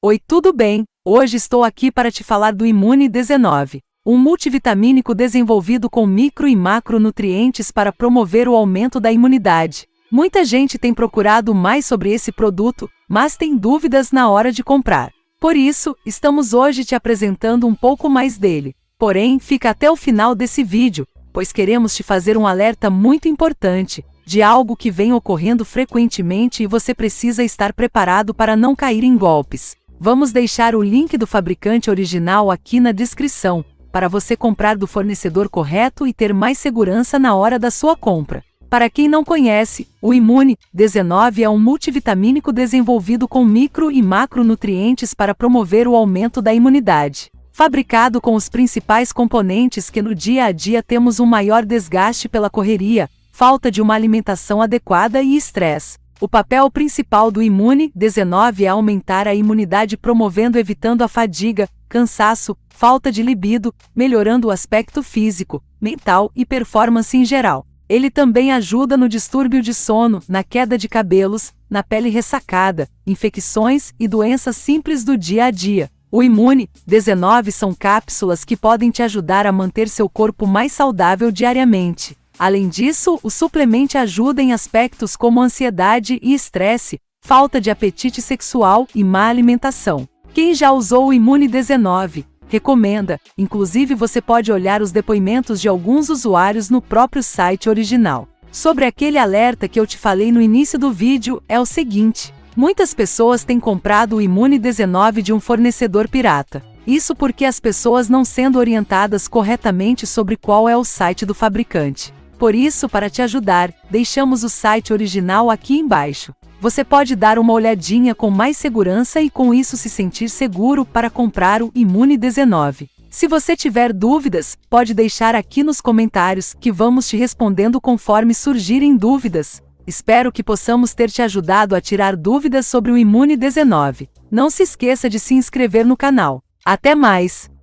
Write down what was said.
Oi, tudo bem? Hoje estou aqui para te falar do Imune 19, um multivitamínico desenvolvido com micro e macronutrientes para promover o aumento da imunidade. Muita gente tem procurado mais sobre esse produto, mas tem dúvidas na hora de comprar. Por isso, estamos hoje te apresentando um pouco mais dele. Porém, fica até o final desse vídeo, pois queremos te fazer um alerta muito importante de algo que vem ocorrendo frequentemente e você precisa estar preparado para não cair em golpes. Vamos deixar o link do fabricante original aqui na descrição, para você comprar do fornecedor correto e ter mais segurança na hora da sua compra. Para quem não conhece, o Imune 19 é um multivitamínico desenvolvido com micro e macronutrientes para promover o aumento da imunidade. Fabricado com os principais componentes que no dia a dia temos um maior desgaste pela correria, falta de uma alimentação adequada e estresse. O papel principal do imune 19 é aumentar a imunidade promovendo evitando a fadiga, cansaço, falta de libido, melhorando o aspecto físico, mental e performance em geral. Ele também ajuda no distúrbio de sono, na queda de cabelos, na pele ressacada, infecções e doenças simples do dia a dia. O Imune 19 são cápsulas que podem te ajudar a manter seu corpo mais saudável diariamente. Além disso, o suplemente ajuda em aspectos como ansiedade e estresse, falta de apetite sexual e má alimentação. Quem já usou o Imune 19 recomenda, inclusive você pode olhar os depoimentos de alguns usuários no próprio site original. Sobre aquele alerta que eu te falei no início do vídeo, é o seguinte: muitas pessoas têm comprado o Imune 19 de um fornecedor pirata. Isso porque as pessoas não sendo orientadas corretamente sobre qual é o site do fabricante. Por isso, para te ajudar, deixamos o site original aqui embaixo. Você pode dar uma olhadinha com mais segurança e com isso se sentir seguro para comprar o Imune 19. Se você tiver dúvidas, pode deixar aqui nos comentários que vamos te respondendo conforme surgirem dúvidas. Espero que possamos ter te ajudado a tirar dúvidas sobre o Imune 19. Não se esqueça de se inscrever no canal. Até mais!